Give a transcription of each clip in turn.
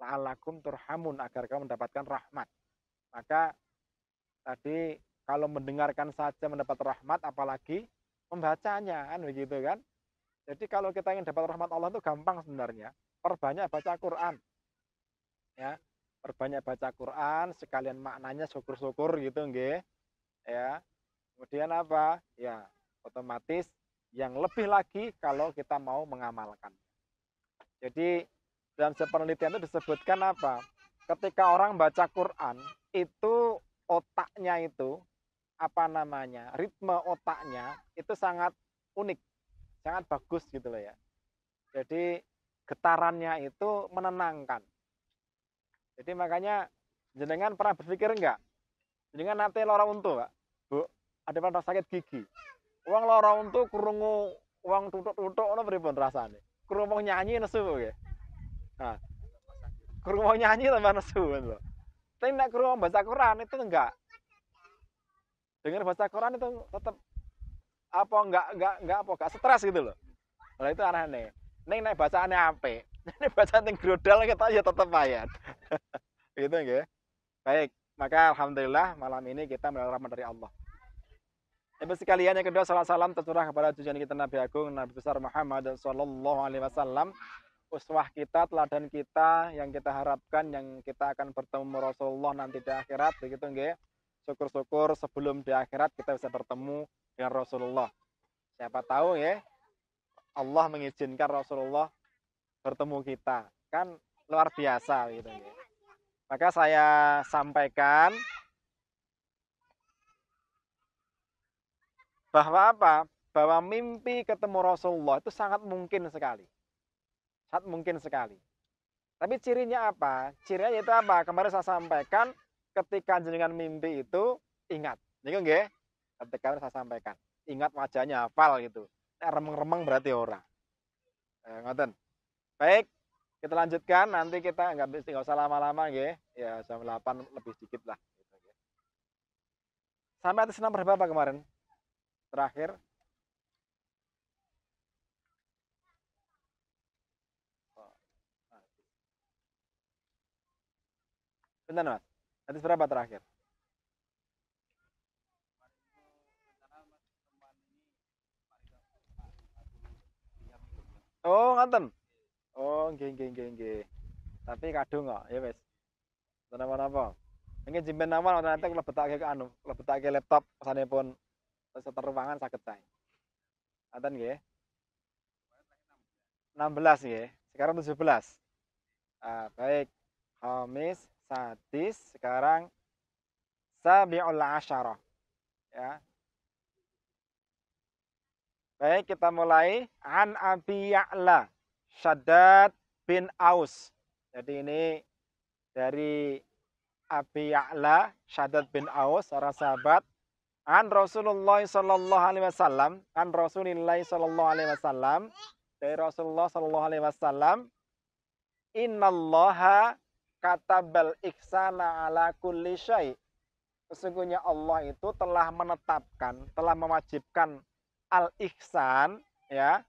la'alakum turhamun agar kamu mendapatkan rahmat. Maka tadi kalau mendengarkan saja mendapat rahmat apalagi membacanya kan begitu kan. Jadi kalau kita ingin dapat rahmat Allah itu gampang sebenarnya. Perbanyak baca Quran. Ya, perbanyak baca Quran sekalian maknanya syukur-syukur gitu nggih. Ya. Kemudian apa? Ya, otomatis yang lebih lagi kalau kita mau mengamalkan. Jadi dalam penelitian itu disebutkan apa? Ketika orang baca Quran itu otaknya itu apa namanya ritme otaknya itu sangat unik, sangat bagus gitu loh ya. Jadi getarannya itu menenangkan. Jadi makanya jenengan pernah berpikir enggak? Jenengan nanti lora untu, Pak. Bu, ada pernah sakit gigi. Uang lora untu kurungu uang tutuk-tutuk ono pripun rasane? Krungu nyanyi nesu ya. Nah, kurung mau nyanyi tambah nesuan loh. Tapi nak kurung baca Quran itu enggak. Dengar baca Quran itu tetap apa enggak enggak enggak apa enggak stres gitu loh. Kalau itu arah nih. Neng naik bacaannya ape. Neng bacaan yang grodal kita aja ya tetap bayar. gitu enggak. Baik, maka alhamdulillah malam ini kita mendapat rahmat dari Allah. Ibu sekalian yang kedua salam salam tercurah kepada tujuan kita Nabi Agung Nabi besar Muhammad sallallahu alaihi wasallam uswah kita, teladan kita yang kita harapkan, yang kita akan bertemu Rasulullah nanti di akhirat, begitu nggih. Syukur-syukur sebelum di akhirat kita bisa bertemu dengan Rasulullah. Siapa tahu ya, Allah mengizinkan Rasulullah bertemu kita. Kan luar biasa gitu ya. Maka saya sampaikan bahwa apa? Bahwa mimpi ketemu Rasulullah itu sangat mungkin sekali saat mungkin sekali. Tapi cirinya apa? Cirinya itu apa? Kemarin saya sampaikan ketika jenengan mimpi itu ingat. Niku nggih. Ketika saya sampaikan, ingat wajahnya hafal gitu. Nek remeng-remeng berarti orang Eh, ngoten. Baik, kita lanjutkan nanti kita nggak bisa nggak usah lama-lama ya ya jam 8 lebih sedikit lah gitu, sampai atas nomor berapa kemarin terakhir Bentar mas, nanti berapa terakhir? Oh, nganten. Oh, geng geng geng geng, Tapi kadung kok, ya wis. Napa-napa. Mungkin jemben nama nanti kalau betah ke anu, kalau ke laptop pun satu ruangan sakit tay. Nganten nggih. 16 ya, Sekarang 17. Ah, baik. Kamis, sadis sekarang sabiul asyara ya baik kita mulai an abi ya'la syaddad bin aus jadi ini dari Abi Ya'la Syaddad bin Aus seorang sahabat an Rasulullah sallallahu alaihi wasallam an Rasulillah sallallahu alaihi wasallam dari Rasulullah sallallahu alaihi wasallam innallaha katabal iksana ala kulli syai. Sesungguhnya Allah itu telah menetapkan, telah mewajibkan al ihsan ya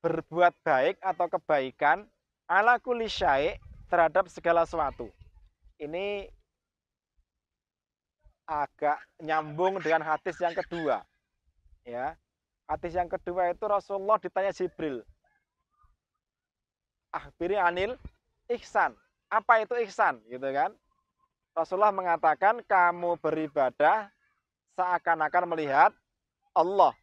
berbuat baik atau kebaikan ala kulli syai terhadap segala sesuatu. Ini agak nyambung dengan hadis yang kedua. Ya. Hadis yang kedua itu Rasulullah ditanya Jibril. Akhbiri anil ihsan apa itu ihsan gitu kan Rasulullah mengatakan kamu beribadah seakan-akan melihat Allah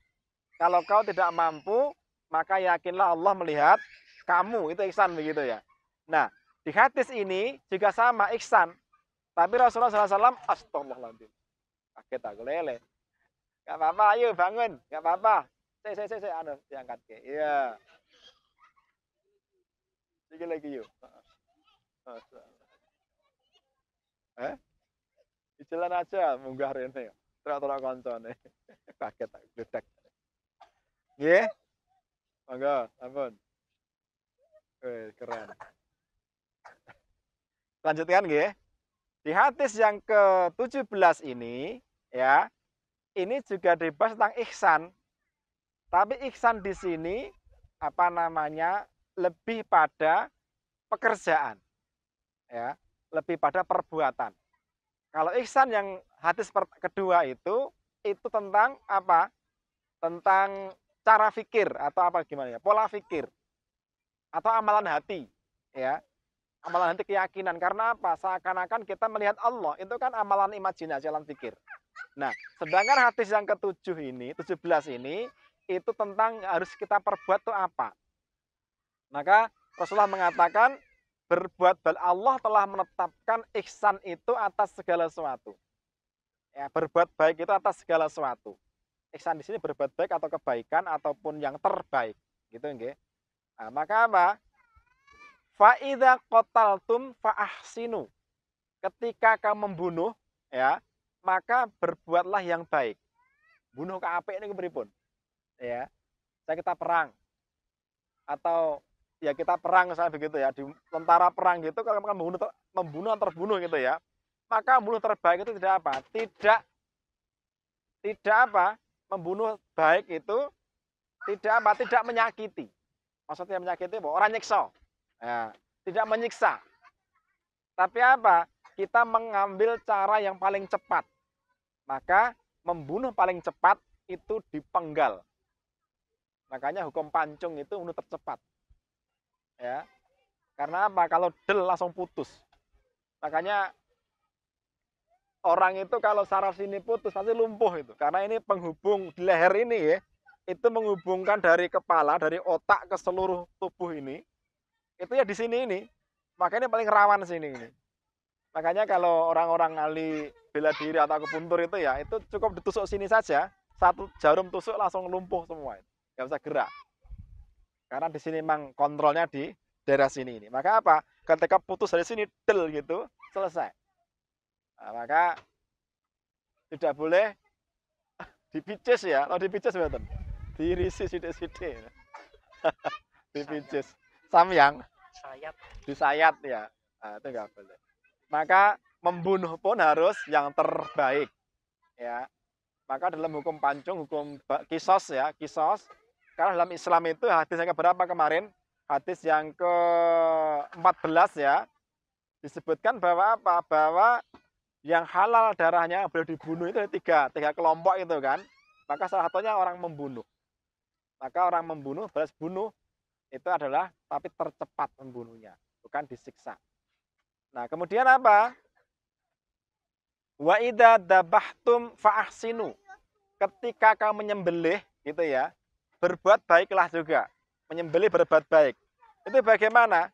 kalau kau tidak mampu maka yakinlah Allah melihat kamu itu ihsan begitu ya nah di hadis ini juga sama ihsan tapi Rasulullah SAW astagfirullahaladzim kaget aku lele Gak apa-apa, ayo bangun. Gak apa-apa. Saya, saya, saya, saya, anu, diangkat. ke, Iya. lagi lagi yuk. Eh? Ijelan aja munggah rene. Terus-terus koncone. Kaget tak gledek. Nggih. Mangga, ampun. keren. Lanjutkan nggih. Di hadis yang ke-17 ini ya, ini juga dibahas tentang ihsan. Tapi ihsan di sini apa namanya? lebih pada pekerjaan ya lebih pada perbuatan. Kalau ihsan yang hadis kedua itu itu tentang apa? Tentang cara fikir atau apa gimana ya? Pola fikir atau amalan hati, ya. Amalan hati keyakinan karena apa? Seakan-akan kita melihat Allah itu kan amalan imajinasi alam fikir. Nah, sedangkan hadis yang ketujuh ini, 17 ini itu tentang harus kita perbuat tuh apa. Maka Rasulullah mengatakan berbuat baik Allah telah menetapkan ihsan itu atas segala sesuatu. Ya, berbuat baik itu atas segala sesuatu. Ihsan di sini berbuat baik atau kebaikan ataupun yang terbaik, gitu nggih. Nah, maka apa? Fa idza qataltum fa ahsinu. Ketika kamu membunuh, ya, maka berbuatlah yang baik. Bunuh ke apik ini keberipun. Ya. Saya kita perang atau ya kita perang misalnya begitu ya di tentara perang gitu kalau kan membunuh ter, membunuh atau terbunuh gitu ya maka membunuh terbaik itu tidak apa tidak tidak apa membunuh baik itu tidak apa tidak menyakiti maksudnya menyakiti bahwa orang nyiksa ya, tidak menyiksa tapi apa kita mengambil cara yang paling cepat maka membunuh paling cepat itu dipenggal makanya hukum pancung itu bunuh tercepat ya karena apa kalau del langsung putus makanya orang itu kalau saraf sini putus pasti lumpuh itu karena ini penghubung di leher ini ya itu menghubungkan dari kepala dari otak ke seluruh tubuh ini itu ya di sini ini makanya paling rawan sini ini makanya kalau orang-orang ahli bela diri atau akupuntur itu ya itu cukup ditusuk sini saja satu jarum tusuk langsung lumpuh semua nggak bisa gerak karena di sini memang kontrolnya di daerah sini ini. Maka apa? Ketika putus dari sini del gitu, selesai. Nah, maka tidak boleh dipicis ya. Kalau dipicis betul Dirisi sidik-sidik. dipicis. Samyang. Sayat. Disayat ya. Nah, itu enggak boleh. Maka membunuh pun harus yang terbaik. Ya. Maka dalam hukum pancung, hukum kisos ya, kisos karena dalam Islam itu hadis yang keberapa kemarin? Hadis yang ke-14 ya. Disebutkan bahwa apa? Bahwa yang halal darahnya yang boleh dibunuh itu tiga, tiga kelompok itu kan. Maka salah satunya orang membunuh. Maka orang membunuh, balas bunuh, itu adalah tapi tercepat membunuhnya, bukan disiksa. Nah, kemudian apa? Wa idza dabahtum fa'ahsinu. Ketika kamu menyembelih gitu ya berbuat baiklah juga. menyembeli berbuat baik. Itu bagaimana?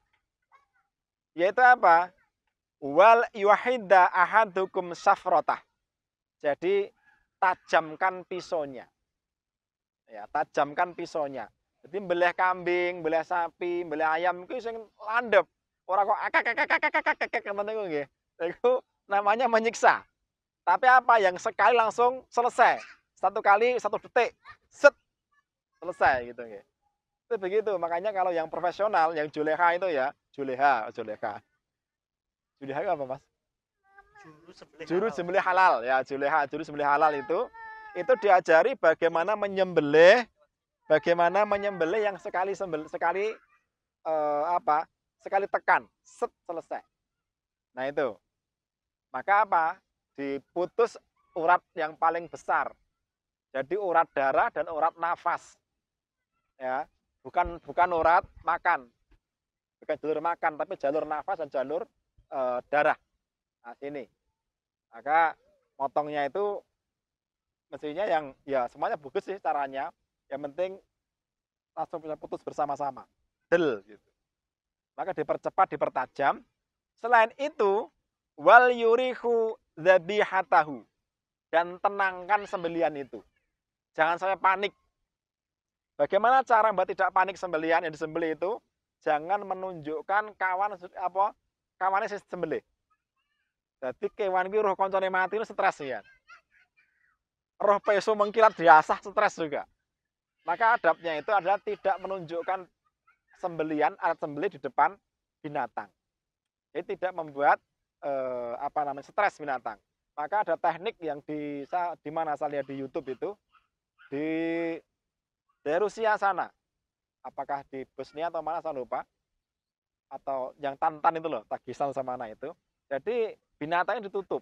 Yaitu apa? Wal yuhidda ahadukum safrotah. Jadi tajamkan pisonya Ya, tajamkan pisonya Jadi belah kambing, belah sapi, belah ayam itu yang landep. Orang kok akak akak akak akak akak ngono nggih. Itu namanya menyiksa. Tapi apa yang sekali langsung selesai. Satu kali satu detik. Set selesai gitu ya. Itu begitu. Makanya kalau yang profesional, yang juleha itu ya, juleha, oh, juleha. Juleha apa, Mas? Juru sembelih, halal. halal ya, juleha, juru sembelih halal itu itu diajari bagaimana menyembelih bagaimana menyembelih yang sekali sembel sekali uh, apa? sekali tekan, set selesai. Nah, itu. Maka apa? Diputus urat yang paling besar. Jadi urat darah dan urat nafas ya bukan bukan urat makan bukan jalur makan tapi jalur nafas dan jalur e, darah nah, sini maka motongnya itu mestinya yang ya semuanya bagus sih caranya yang penting langsung bisa putus bersama-sama del gitu maka dipercepat dipertajam selain itu wal yurihu tahu dan tenangkan sembelian itu jangan saya panik Bagaimana cara Mbak tidak panik sembelian yang disembeli itu? Jangan menunjukkan kawan apa kawannya sing sembeli. Jadi kewan itu roh koncone mati itu stres ya. Roh peso mengkilat diasah stres juga. Maka adabnya itu adalah tidak menunjukkan sembelian alat sembeli di depan binatang. Jadi tidak membuat eh, apa namanya stres binatang. Maka ada teknik yang di di mana saya lihat di YouTube itu di dari Rusia sana apakah di Bosnia atau mana saya lupa atau yang Tantan itu loh Tagistan sama mana itu jadi binatangnya ditutup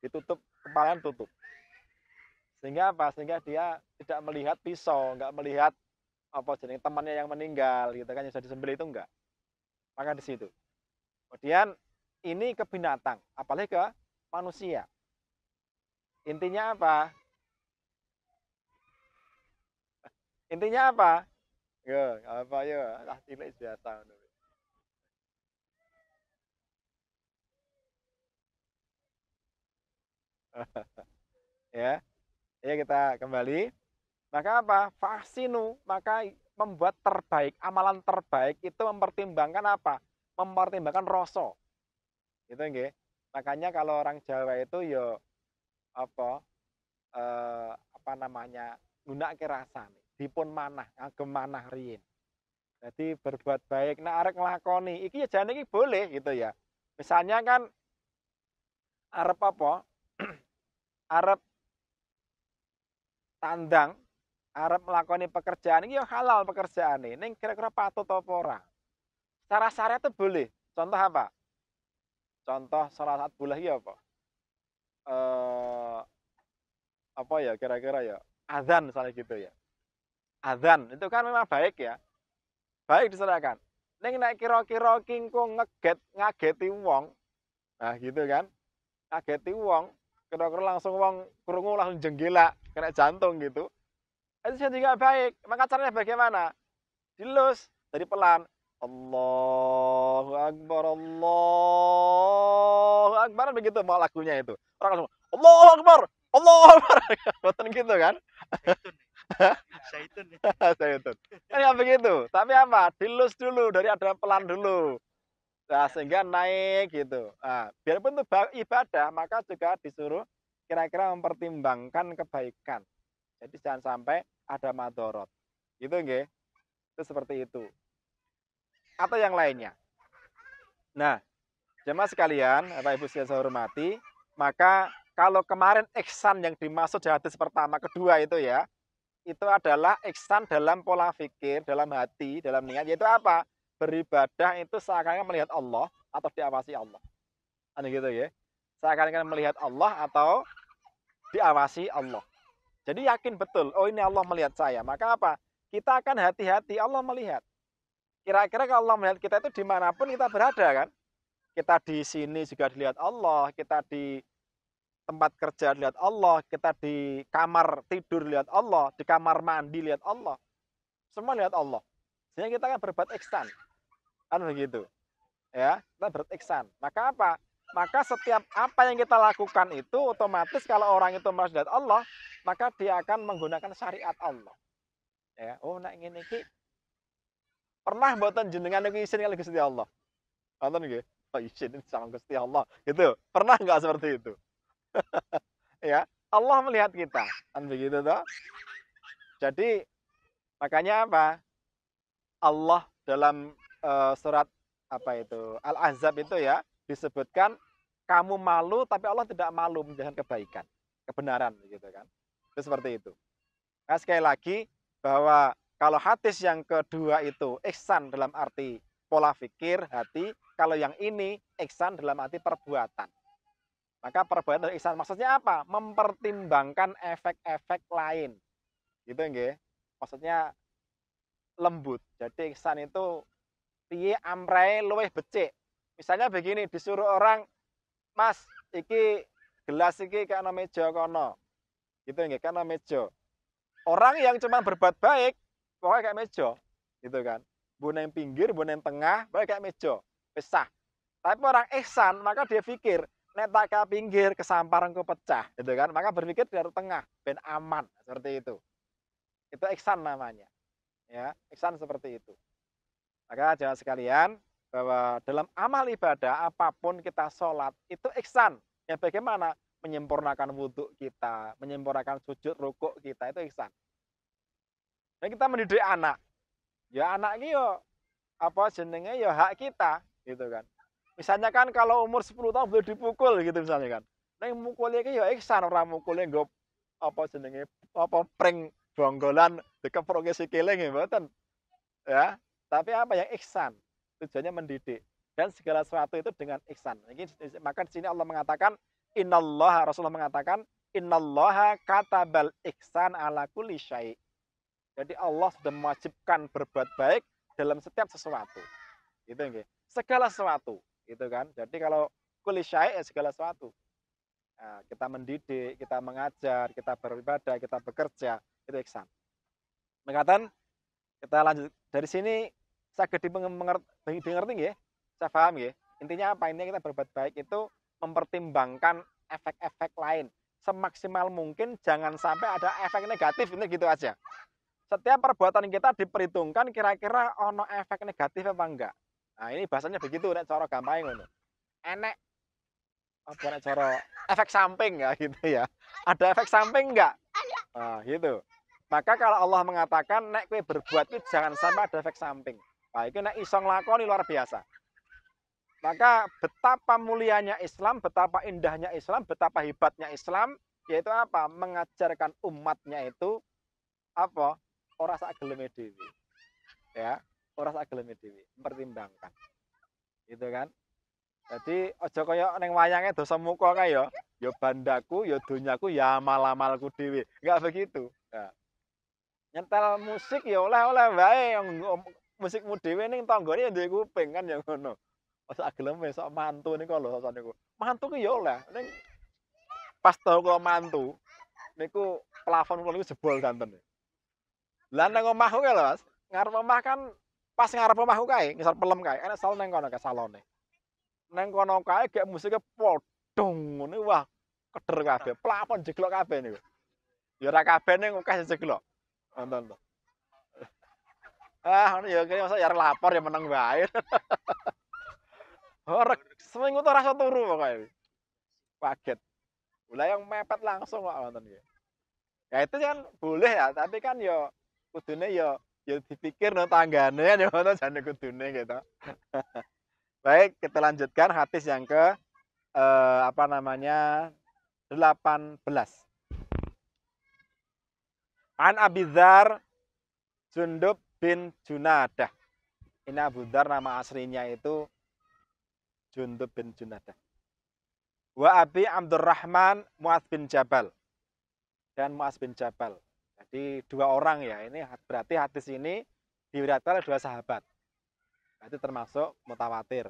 ditutup kepala tutup sehingga apa sehingga dia tidak melihat pisau nggak melihat apa jenis temannya yang meninggal gitu kan yang sudah disembeli itu enggak maka di situ kemudian ini ke binatang apalagi ke manusia intinya apa intinya apa ya apa ya lah cilik biasa ya ya kita kembali maka apa vaksinu maka membuat terbaik amalan terbaik itu mempertimbangkan apa mempertimbangkan rasa gitu enggak. makanya kalau orang Jawa itu yo ya, apa eh, apa namanya guna nih dipun manah agem manah riyin jadi berbuat baik nah arek nglakoni iki ya jane iki boleh gitu ya misalnya kan arep apa arep tandang arep melakukan pekerjaan ini yang halal pekerjaan ini ini kira-kira patut apa ora cara syariat itu boleh contoh apa contoh salah satu boleh ya apa eh, apa ya kira-kira ya azan misalnya gitu ya azan itu kan memang baik ya baik diserahkan neng naik kiro kiro kingkung ngeget ngageti wong nah gitu kan ngageti wong kira-kira langsung wong kerungu langsung jenggela kena jantung gitu itu jadi tidak baik maka caranya bagaimana dilus dari pelan Allahu Akbar Allahu Akbar begitu mau lagunya itu orang langsung Allahu Akbar Allahu Akbar betul gitu kan nah, itu, ya. kan Ya begitu. Tapi apa? Dilus dulu dari ada pelan dulu. Nah, sehingga naik gitu. Nah, biarpun itu ibadah, maka juga disuruh kira-kira mempertimbangkan kebaikan. Jadi jangan sampai ada madorot. Itu enggak? Itu seperti itu. Atau yang lainnya. Nah, jemaah sekalian, apa ibu sekalian saya hormati, maka kalau kemarin eksan yang dimaksud di hadis pertama kedua itu ya, itu adalah iksan dalam pola pikir, dalam hati, dalam niat. Yaitu apa? Beribadah itu seakan-akan melihat Allah atau diawasi Allah. Anu gitu ya. Seakan-akan melihat Allah atau diawasi Allah. Jadi yakin betul, oh ini Allah melihat saya. Maka apa? Kita akan hati-hati Allah melihat. Kira-kira kalau Allah melihat kita itu dimanapun kita berada kan. Kita di sini juga dilihat Allah, kita di tempat kerja lihat Allah, kita di kamar tidur lihat Allah, di kamar mandi lihat Allah. Semua lihat Allah. Sehingga kita akan berbuat iksan. Kan begitu. Ya, kita berbuat iksan. Maka apa? Maka setiap apa yang kita lakukan itu otomatis kalau orang itu merasa lihat Allah, maka dia akan menggunakan syariat Allah. Ya, oh nak ngene iki pernah buatan jenengan niku izin kali Gusti Allah. Nonton nggih? Oh, izin sama Gusti Allah. Gitu. Pernah enggak seperti itu? ya, Allah melihat kita. Kan begitu toh? Jadi makanya apa? Allah dalam uh, surat apa itu? Al-Ahzab itu ya disebutkan kamu malu tapi Allah tidak malu menjadikan kebaikan, kebenaran gitu kan. Itu seperti itu. Nah, sekali lagi bahwa kalau hadis yang kedua itu ihsan dalam arti pola pikir hati, kalau yang ini ihsan dalam arti perbuatan. Maka perbuatan dari ihsan maksudnya apa? Mempertimbangkan efek-efek lain. Gitu enggak? Maksudnya lembut. Jadi ihsan itu piye amrei luweh becik. Misalnya begini, disuruh orang, "Mas, iki gelas iki kana meja kono." Gitu enggak? kana meja. Orang yang cuma berbuat baik, pokoknya kayak meja, gitu kan. bukan yang pinggir, bukan yang tengah, pokoknya kayak meja, pesah. Tapi orang ihsan, maka dia pikir, nek tak ke pinggir kesamparan ke pecah gitu kan maka berpikir dari tengah ben aman seperti itu itu iksan namanya ya iksan seperti itu maka jangan sekalian bahwa dalam amal ibadah apapun kita sholat itu iksan ya bagaimana menyempurnakan wudhu kita menyempurnakan sujud rukuk kita itu iksan dan kita mendidik anak ya anak ini apa jenenge ya hak kita gitu kan Misalnya kan kalau umur 10 tahun belum dipukul gitu misalnya kan. Ning mukulnya kan ya ihsan ora mukulnya gue apa jenenge apa pring bonggolan progresi sikile ya mboten. Ya, tapi apa yang iksan Tujuannya mendidik dan segala sesuatu itu dengan iksan Maka di sini Allah mengatakan inallah Rasulullah mengatakan kata katabal iksan ala kulli syai. Jadi Allah sudah mewajibkan berbuat baik dalam setiap sesuatu. Gitu enggak? Segala sesuatu gitu kan. Jadi kalau syai ya segala sesuatu. Nah, kita mendidik, kita mengajar, kita beribadah, kita bekerja, itu iksan Mengatakan kita lanjut dari sini saya gede mengerti ya, saya paham ya. Intinya apa? ini kita berbuat baik itu mempertimbangkan efek-efek lain semaksimal mungkin jangan sampai ada efek negatif ini gitu aja setiap perbuatan kita diperhitungkan kira-kira ono efek negatif apa enggak Nah, ini bahasanya begitu nek cara gampang ngono. Enek apa nek cara efek samping ya gitu ya. Ada efek samping enggak? Nah, gitu. Maka kalau Allah mengatakan nek kowe berbuat itu jangan sampai ada efek samping. Nah, itu nek iso nglakoni luar biasa. Maka betapa mulianya Islam, betapa indahnya Islam, betapa hebatnya Islam, yaitu apa? Mengajarkan umatnya itu apa? Orang sak geleme Ya ora sak geleme dhewe pertimbangkan gitu kan jadi aja kaya neng wayange dosa muka kae ya ya bandaku ya donyaku ya amal-amalku dhewe enggak begitu nah. nyentel musik ya oleh-oleh wae yang musikmu dhewe ning tanggane ya duwe kuping kan ya ngono oh, sak gelem besok mantu niku lho sosok niku mantu ku ya oleh ning pas tau kula mantu niku plafon kula niku jebol danten lan nang omahku lho Mas ngarep omah kan pas ngarep omahku kae ngisor pelem kae enak salon nang kono kae salone nang kono kae gek musike padha ngene wah keder kabeh plafon jeglok kabeh niku ya ora kabeh ning akeh jeglok nonton to ah ini ya kene masa ya lapor ya meneng wae orang seminggu tuh rasa turu pokoknya. paket mulai yang mepet langsung kok wonten Ya itu kan boleh ya, tapi kan ya kudune ya ya dipikir no tanggane ya jangan jane kudune gitu. Baik, kita lanjutkan hadis yang ke eh, apa namanya? 18. An Abizar Jundub bin Junadah. Ini Abu nama aslinya itu Jundub bin Junadah. Wa Abi Abdurrahman Mu'ad bin Jabal. Dan Mu'ad bin Jabal. Jadi dua orang ya, ini berarti hadis ini diriwayatkan oleh dua sahabat. Berarti termasuk mutawatir.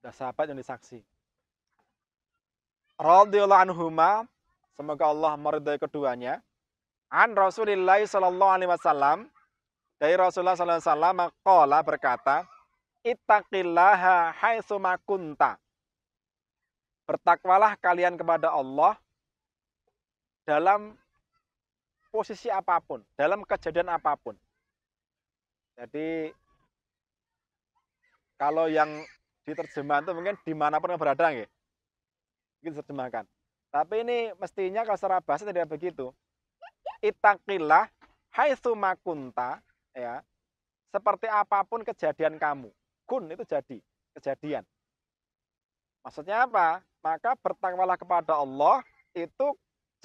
Dua sahabat yang disaksi. Radhiyallahu anhuma, semoga Allah meridai keduanya. An Rasulillah sallallahu alaihi wasallam dari Rasulullah sallallahu alaihi wasallam qala berkata, "Ittaqillaha haitsu kunta." Bertakwalah kalian kepada Allah dalam posisi apapun, dalam kejadian apapun. Jadi kalau yang diterjemahkan itu mungkin dimanapun yang berada nggih. Mungkin terjemahkan. Tapi ini mestinya kalau secara bahasa tidak begitu. Itakilah hai sumakunta, ya. Seperti apapun kejadian kamu. Kun itu jadi, kejadian. Maksudnya apa? Maka bertakwalah kepada Allah itu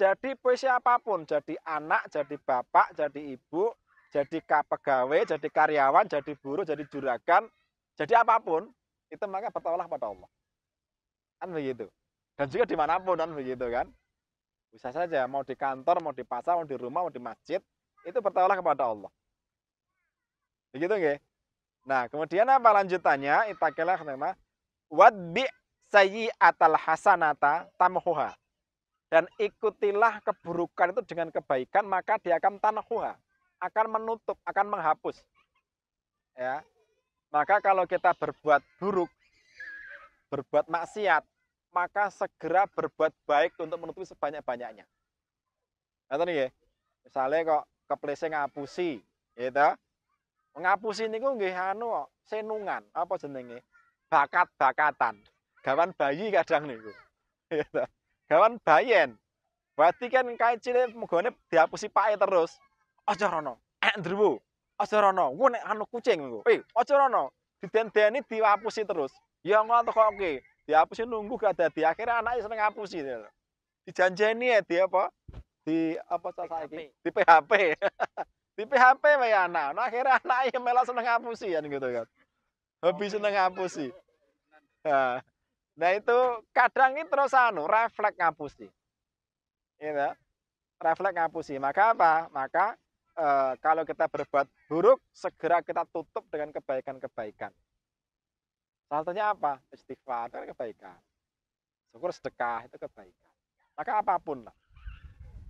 jadi puisi apapun, jadi anak, jadi bapak, jadi ibu, jadi pegawai, jadi karyawan, jadi buruh, jadi juragan, jadi apapun, itu maka bertolak pada Allah. Kan begitu. Dan juga dimanapun kan begitu kan. Bisa saja mau di kantor, mau di pasar, mau di rumah, mau di masjid, itu bertolak kepada Allah. Begitu nggih? Nah, kemudian apa lanjutannya? Itakilah kenapa wadbi atal hasanata tamhuha. Dan ikutilah keburukan itu dengan kebaikan, maka dia akan tanahuha akan menutup, akan menghapus. Ya. Maka kalau kita berbuat buruk, berbuat maksiat, maka segera berbuat baik untuk menutupi sebanyak-banyaknya. nih ya misalnya kok keplese ngapusi, gitu. Ngapusi niku nggih anu senungan, apa jenenge? Bakat-bakatan. Gawan bayi kadang niku. Gitu. gawan bayen. Berarti kan kae cilik mgone dihapusi pake terus. Aja rono, Andrew. Eh, aja rono, gue nek anu kucing gue, Eh, aja rono. Didendeni dihapusi terus. Ya ngono kok oke. Dihapusi nunggu gak di akhirnya anaknya seneng ngapusi. Dijanjeni ya di apa? Di apa cara iki? Di PHP. di PHP wae anak. Nah, akhirnya anaknya melok seneng hapusi kan gitu kan. lebih seneng hapusi Nah. Nah itu kadang ini terus anu refleks ngapusi. Gitu. Refleks ngapusi. Maka apa? Maka e, kalau kita berbuat buruk segera kita tutup dengan kebaikan-kebaikan. Salah apa? Istighfar itu kan kebaikan. Syukur sedekah itu kebaikan. Maka apapun lah.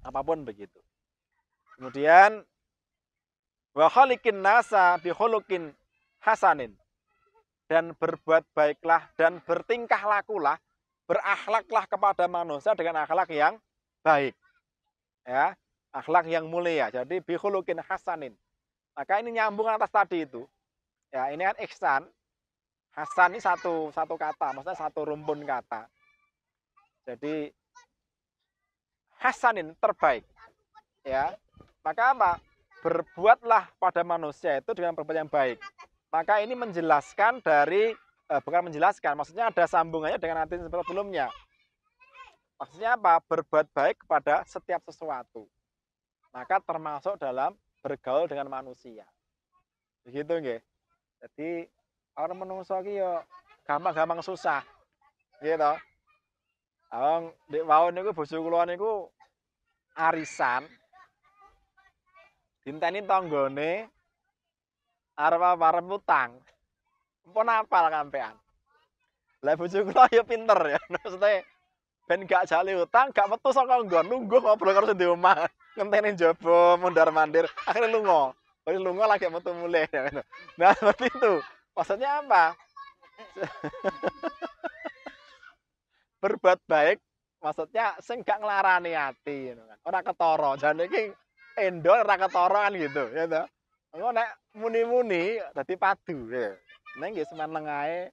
Apapun begitu. Kemudian wa khaliqin nasa bi hasanin dan berbuat baiklah dan bertingkah lakulah, berakhlaklah kepada manusia dengan akhlak yang baik. Ya, akhlak yang mulia. Jadi bihulukin hasanin. Maka ini nyambung atas tadi itu. Ya, ini kan ihsan. Hasan ini satu satu kata, maksudnya satu rumpun kata. Jadi hasanin terbaik. Ya. Maka apa? Berbuatlah pada manusia itu dengan perbuatan yang baik. Maka ini menjelaskan dari eh, bukan menjelaskan, maksudnya ada sambungannya dengan nanti sebelumnya. Maksudnya apa? Berbuat baik kepada setiap sesuatu. Maka termasuk dalam bergaul dengan manusia. Begitu nggih. Jadi orang menungso iki ya, gampang-gampang susah. Gitu. Awang di wawon niku bojo kula niku arisan. Dinteni tanggane arwa warem utang. pun apal kampean. Lah bojo kula ya pinter ya. Maksudnya ben gak jali utang, gak metu saka nggon, nunggu ngobrol karo sing di omah. Ngenteni jaba mundar mandir akhirnya lunga. Wis lunga lagi metu mulih ya. Nah, seperti itu. Maksudnya apa? Berbuat baik maksudnya sing gak nglarani ati ngono kan. Ora ketara. Jane iki endol ora ketara kan gitu, ya toh. ngono nek muni-muni dadi padu ya. Neng nggih semen lengae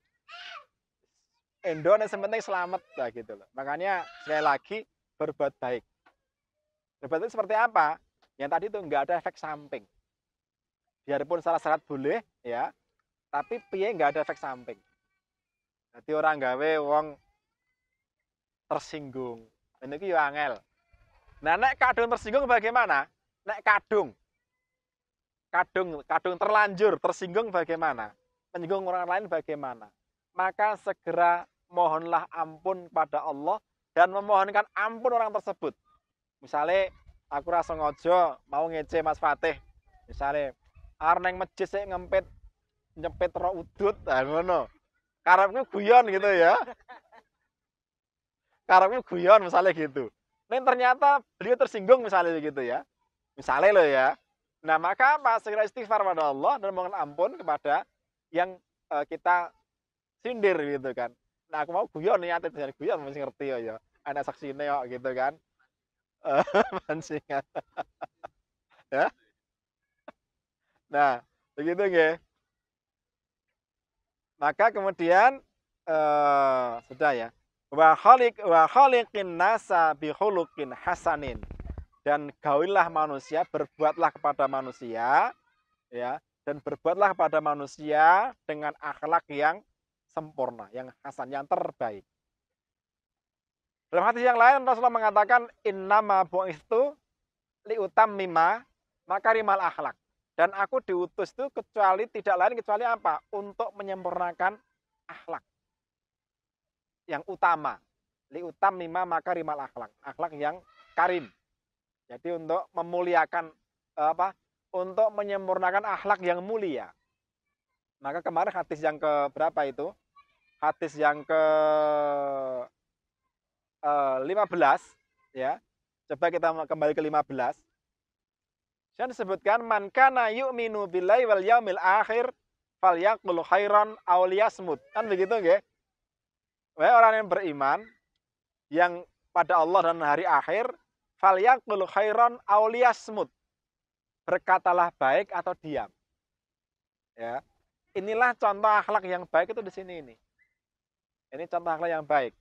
endo yang sementing selamat lah gitu loh. Makanya sekali lagi berbuat baik. Berbuat baik seperti apa? Yang tadi tuh nggak ada efek samping. Biarpun salah syarat boleh ya, tapi piye nggak ada efek samping. Jadi orang gawe wong tersinggung. Ini ki yo angel. Nah, nek kadung tersinggung bagaimana? Nek kadung kadung kadung terlanjur tersinggung bagaimana menyinggung orang lain bagaimana maka segera mohonlah ampun pada Allah dan memohonkan ampun orang tersebut misalnya aku rasa ngojo mau ngece Mas Fatih misalnya arneng majis saya ngempet nyempet roh udut nah, ngono guyon gitu ya karepku guyon misalnya gitu nih ternyata beliau tersinggung misalnya gitu ya misalnya lo ya Nah, maka apa? Segera istighfar kepada Allah dan mohon ampun kepada yang e, kita sindir gitu kan. Nah, aku mau guyon ya, tadi guyon mesti ngerti ya. Anak saksi ini kok oh, gitu kan. Eh, mancing ya. Nah, begitu ya. Maka kemudian e, sudah ya. Wa khaliq wa khaliqin nasa bi hasanin dan gaulilah manusia, berbuatlah kepada manusia, ya, dan berbuatlah kepada manusia dengan akhlak yang sempurna, yang hasan, yang terbaik. Dalam hadis yang lain Rasulullah mengatakan innama bu'istu liutam mima makarimal akhlak. Dan aku diutus itu kecuali tidak lain kecuali apa? Untuk menyempurnakan akhlak. Yang utama. Liutam mima makarimal akhlak. Akhlak yang karim. Jadi untuk memuliakan eh, apa? Untuk menyempurnakan akhlak yang mulia. Maka kemarin hadis yang ke berapa itu? Hadis yang ke eh, 15 ya. Coba kita kembali ke 15. Dan disebutkan man kana yu'minu billahi wal yaumil akhir falyaqul khairan aw liyasmut. Kan begitu nggih? Wahai orang yang beriman yang pada Allah dan hari akhir falyakul khairon smut. Berkatalah baik atau diam. Ya. Inilah contoh akhlak yang baik itu di sini ini. Ini contoh akhlak yang baik.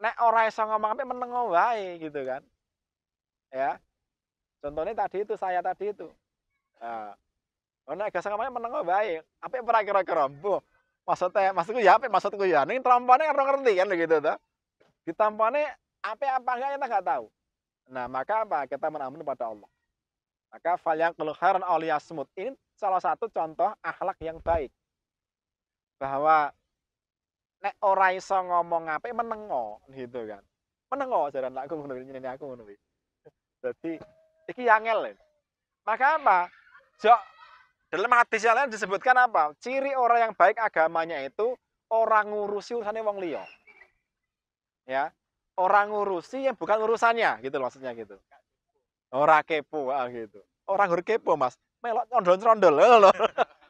Nek ora iso ngomong apa meneng wae gitu kan. Ya. Contohnya tadi itu saya tadi itu. Nah, oh, gak ngomongnya meneng wae. Apa ora kira-kira Maksudnya, maksudku ya apa maksudku ya. Ning trompone kan ngerti kan gitu tuh. Ditampane apa apa enggak kita enggak tahu. Nah, maka apa? Kita menamun pada Allah. Maka falyang khairan awliyasmut. Ini salah satu contoh akhlak yang baik. Bahwa nek ora iso ngomong apa menengo gitu kan. Menengo jaran aku ngono ini aku ngono Jadi iki angel. Maka apa? Jok dalam hadis yang lain disebutkan apa? Ciri orang yang baik agamanya itu orang ngurusi urusannya wong liya. Ya, orang ngurusi yang bukan urusannya gitu loh, maksudnya gitu orang kepo ah, gitu orang gur kepo mas melok condon condol loh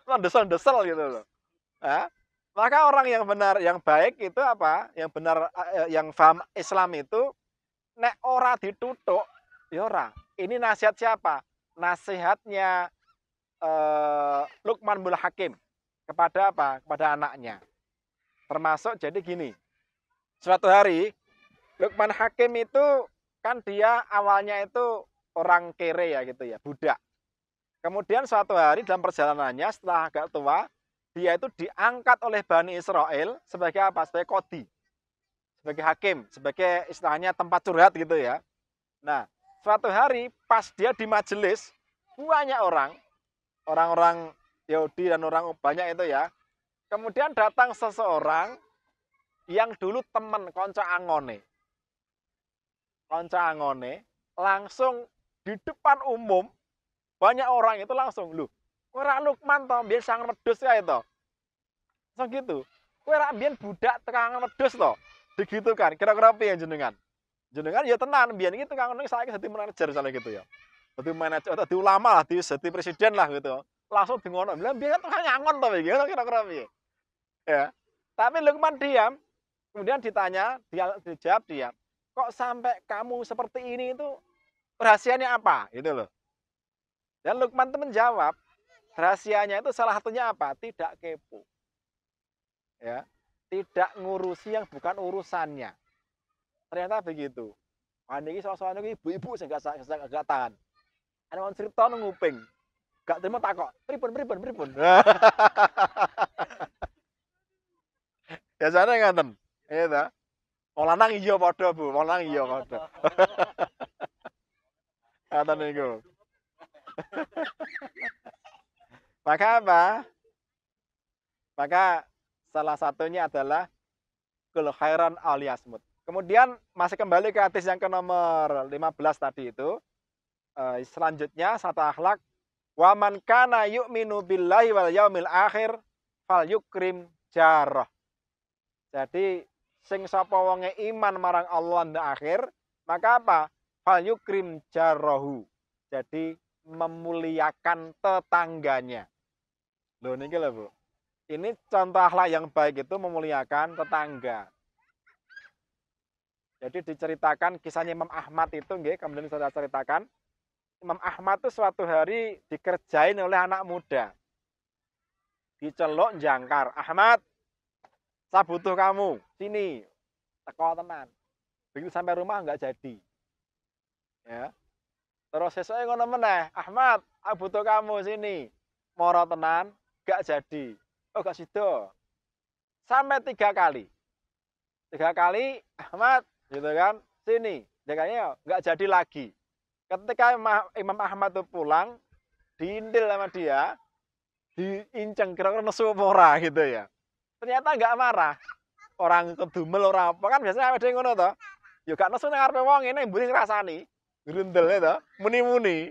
condesel desel gitu loh nah, maka orang yang benar yang baik itu apa yang benar eh, yang paham Islam itu nek ora ditutuk ya ora ini nasihat siapa nasihatnya eh, Lukman Bulah Hakim kepada apa kepada anaknya termasuk jadi gini suatu hari Lukman Hakim itu kan dia awalnya itu orang kere ya gitu ya, budak. Kemudian suatu hari dalam perjalanannya setelah agak tua, dia itu diangkat oleh Bani Israel sebagai apa? Sebagai kodi, sebagai hakim, sebagai istilahnya tempat curhat gitu ya. Nah, suatu hari pas dia di majelis, banyak orang, orang-orang Yahudi dan orang banyak itu ya. Kemudian datang seseorang yang dulu teman konco angone angone langsung di depan umum banyak orang itu langsung lu ora Lukman to biar sangat medus ya itu langsung gitu kue rak budak tekangan medus to begitu kan kira-kira apa yang jenengan jenengan ya tenan biar gitu tukang saya saya jadi manajer misalnya gitu ya jadi manajer dadi ulama lah jadi presiden lah gitu langsung di ngono bilang kan biyen tuh nyangon to begitu kira-kira apa ya tapi Lukman diam kemudian ditanya dia dijawab diam kok sampai kamu seperti ini itu rahasianya apa gitu loh dan Lukman itu menjawab rahasianya itu salah satunya apa tidak kepo ya tidak ngurusi yang bukan urusannya ternyata begitu ini soal-soal ini ibu-ibu saya nggak nggak tahan ada orang cerita nguping gak terima tak kok pripun pripun pripun ya sana ngaten ya Wong oh, lanang iya padha, Bu. Wong lanang iya padha. nih niku. Maka apa? Maka salah satunya adalah kul khairan aliasmut. Kemudian masih kembali ke hadis yang ke nomor 15 tadi itu. Eh, selanjutnya satu akhlak wa man kana yu'minu billahi wal yaumil akhir fal yukrim jarah. Jadi sing sapa wonge iman marang Allah dan akhir, maka apa? Fal yukrim jarahu. Jadi memuliakan tetangganya. Loh niki lho, Bu. Ini contoh akhlak yang baik itu memuliakan tetangga. Jadi diceritakan kisahnya Imam Ahmad itu nggih, kemudian saya ceritakan Imam Ahmad itu suatu hari dikerjain oleh anak muda. Dicelok jangkar, Ahmad, saya butuh kamu sini teko teman begitu sampai rumah nggak jadi ya terus sesuai ngono meneh Ahmad aku butuh kamu sini moro tenan gak jadi oh kasih sido sampai tiga kali tiga kali Ahmad gitu kan sini jadinya nggak jadi lagi ketika Imam Ahmad tuh pulang diintil sama dia diinceng kira-kira nesu mora gitu ya ternyata nggak marah orang kedumel orang apa kan biasanya ada yang ngono toh ya gak nesu nang arepe wong ngene mburi ngrasani grundel ya toh muni-muni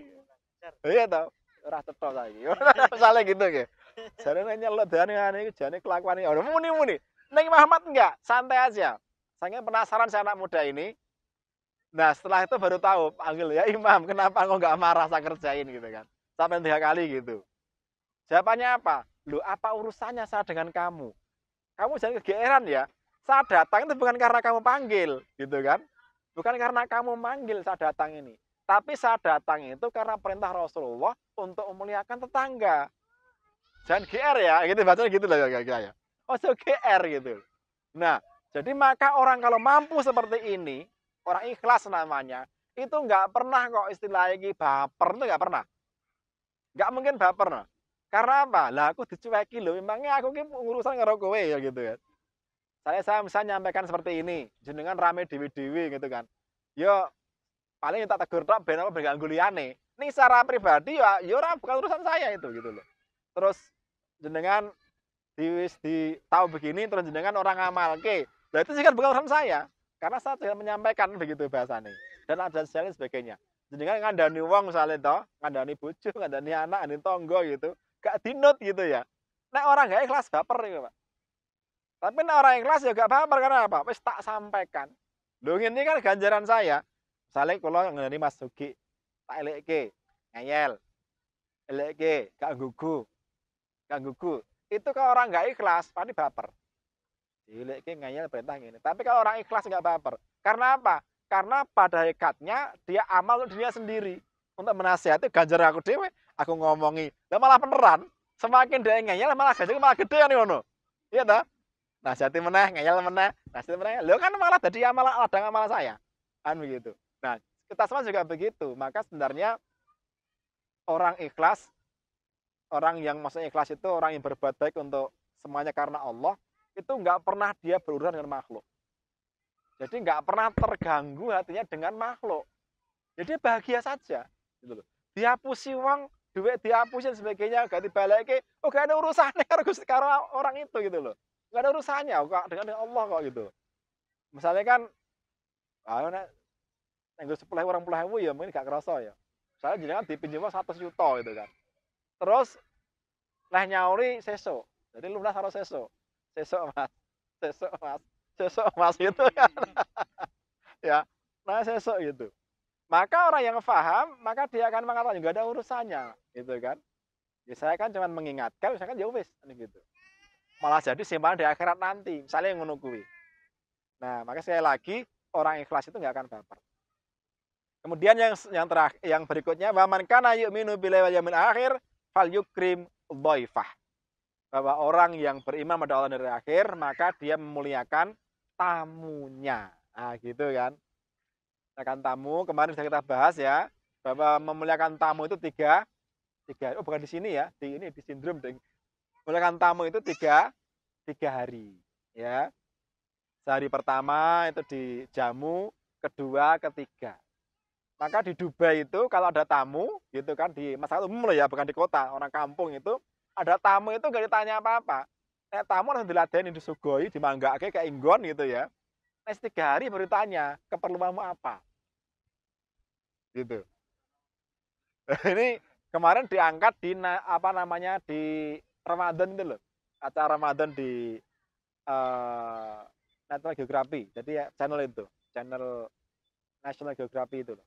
iya toh ora cetha lagi, misale gitu ya nanya nek nyelot aneh, ngene iku jane ini ora muni-muni neng Muhammad enggak santai aja saya penasaran si anak muda ini nah setelah itu baru tahu panggil ya imam kenapa kok nggak marah saya kerjain gitu kan sampai tiga kali gitu jawabannya apa lu apa urusannya saya dengan kamu kamu jangan kegeeran ya. Saya datang itu bukan karena kamu panggil, gitu kan? Bukan karena kamu manggil saya datang ini. Tapi saya datang itu karena perintah Rasulullah untuk memuliakan tetangga. Jangan GR ya, gitu bacanya gitu lah kira-kira gitu ya. Oh, so GR gitu. Nah, jadi maka orang kalau mampu seperti ini, orang ikhlas namanya, itu nggak pernah kok istilahnya baper itu nggak pernah. Nggak mungkin baper. Nah. Karena apa? Lah aku dicueki loh, memangnya aku kan urusan karo kowe ya gitu kan. Saya saya misalnya nyampaikan seperti ini, jenengan rame dewi-dewi gitu kan. Yo paling tak tegur tok ben apa berganggu liyane. Ini secara pribadi ya yo ora bukan urusan saya itu gitu loh. Terus jenengan di di tahu begini terus jenengan orang amal ke. lah itu sih kan bukan urusan saya karena saya tidak menyampaikan begitu bahasanya dan ada sales sebagainya jenengan ngandani wong misalnya toh ngandani bojo ngandani anak ngandani tonggo gitu gak dinut gitu ya nah orang gak ikhlas baper gitu pak tapi nah orang ikhlas ya gak baper karena apa wis tak sampaikan Loh ini kan ganjaran saya. Misalnya kalau ngene Mas Sugi tak elekke, ngeyel. Elekke, gak gugu. Gak gugu. Itu kalau orang gak ikhlas pasti baper. Dielekke ngeyel perintah ini Tapi kalau orang ikhlas gak baper. Karena apa? Karena pada hakikatnya dia amal untuk dirinya sendiri. Untuk menasihati ganjaran aku dewe, aku ngomongi lah malah peneran semakin dia ngeyel malah gajinya malah gede nih kan ngono iya tak? nah jati meneh ngeyel meneh nah jati meneh lo kan malah jadi ada ladang malah saya kan begitu nah kita semua juga begitu maka sebenarnya orang ikhlas orang yang maksudnya ikhlas itu orang yang berbuat baik untuk semuanya karena Allah itu nggak pernah dia berurusan dengan makhluk jadi nggak pernah terganggu hatinya dengan makhluk jadi bahagia saja gitu loh dia pusi uang duit dihapusin sebagainya gak balik ke oh gak ada urusannya harus sekarang karo orang itu gitu loh gak ada urusannya oh, kok dengan, dengan Allah kok gitu misalnya kan ayo ah, nek nenggo sepuluh orang puluh ribu ya mungkin gak kerasa ya misalnya kan dipinjam satu juta gitu kan terus lah nyauri seso jadi lu lunas harus seso seso mas seso mas seso mas gitu kan hmm. ya nah seso gitu maka orang yang faham, maka dia akan mengatakan juga ada urusannya, gitu kan? Ya saya kan cuma mengingatkan, misalkan ya wis, kan gitu. Malah jadi simpanan di akhirat nanti, misalnya yang menunggui. Nah, maka saya lagi orang ikhlas itu nggak akan baper. Kemudian yang yang terakhir, yang berikutnya, waman kana yu'minu billahi akhir fal yukrim boyfah. Bahwa orang yang beriman pada Allah dari akhir, maka dia memuliakan tamunya. Nah, gitu kan memuliakan tamu kemarin sudah kita bahas ya bahwa memuliakan tamu itu tiga tiga oh bukan di sini ya di ini di sindrom memuliakan tamu itu tiga tiga hari ya sehari pertama itu di jamu kedua ketiga maka di Dubai itu kalau ada tamu gitu kan di masyarakat umum loh ya bukan di kota orang kampung itu ada tamu itu gak ditanya apa-apa eh, tamu harus diladeni disugoi, dimanggake kayak inggon gitu ya. S 3 hari baru tanya keperluanmu apa gitu ini kemarin diangkat di apa namanya di Ramadan itu loh acara Ramadan di uh, National Geography jadi ya channel itu channel National Geography itu loh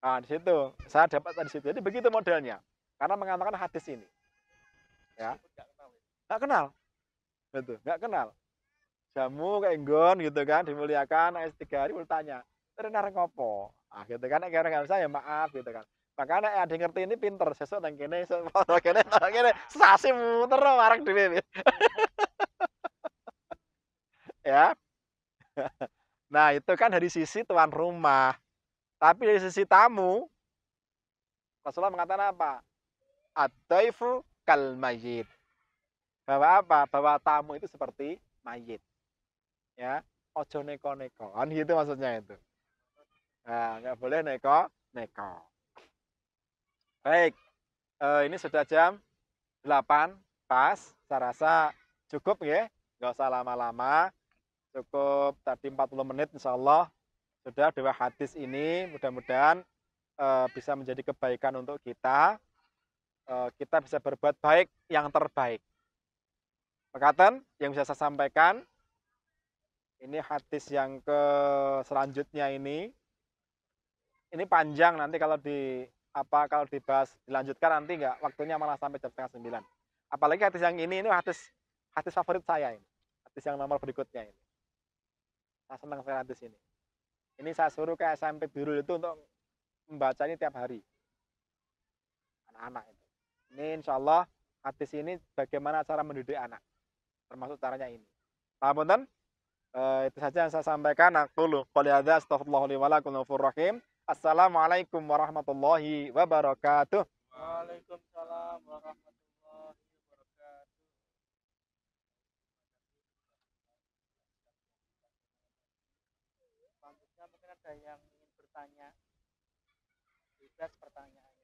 nah di situ saya dapat di situ jadi begitu modelnya karena mengamalkan hadis ini ya nggak kenal betul nggak kenal jamu keenggon gitu kan dimuliakan S3 hari tanya terus ngopo ah gitu kan nek nggak bisa ya maaf gitu kan makanya ada yang ngerti ini pinter yang yang sesuatu yang kini sesuatu yang kini sasi muter di dhewe ya nah itu kan dari sisi tuan rumah tapi dari sisi tamu Rasulullah mengatakan apa ataifu kal mayit bahwa apa bahwa tamu itu seperti mayit ya ojo neko neko, kan gitu maksudnya itu nah nggak boleh neko neko baik eh, ini sudah jam 8 pas saya rasa cukup ya nggak usah lama-lama cukup tadi 40 menit insya Allah sudah dua hadis ini mudah-mudahan eh, bisa menjadi kebaikan untuk kita eh, kita bisa berbuat baik yang terbaik Pekatan yang bisa saya sampaikan ini hadis yang ke selanjutnya ini. Ini panjang nanti kalau di apa kalau dibahas dilanjutkan nanti nggak waktunya malah sampai jam setengah sembilan. Apalagi hadis yang ini ini hadis hadis favorit saya ini. Hadis yang nomor berikutnya ini. Saya senang sekali hadis ini. Ini saya suruh ke SMP Biru itu untuk membaca ini tiap hari. Anak-anak itu. Ini insya Allah hadis ini bagaimana cara mendidik anak. Termasuk caranya ini. Paham Uh, itu saja yang saya sampaikan. Aku qali hadza astaghfirullah li Assalamualaikum warahmatullahi wabarakatuh. Waalaikumsalam warahmatullahi wabarakatuh. Selanjutnya mungkin ada yang ingin bertanya. Bebas pertanyaan.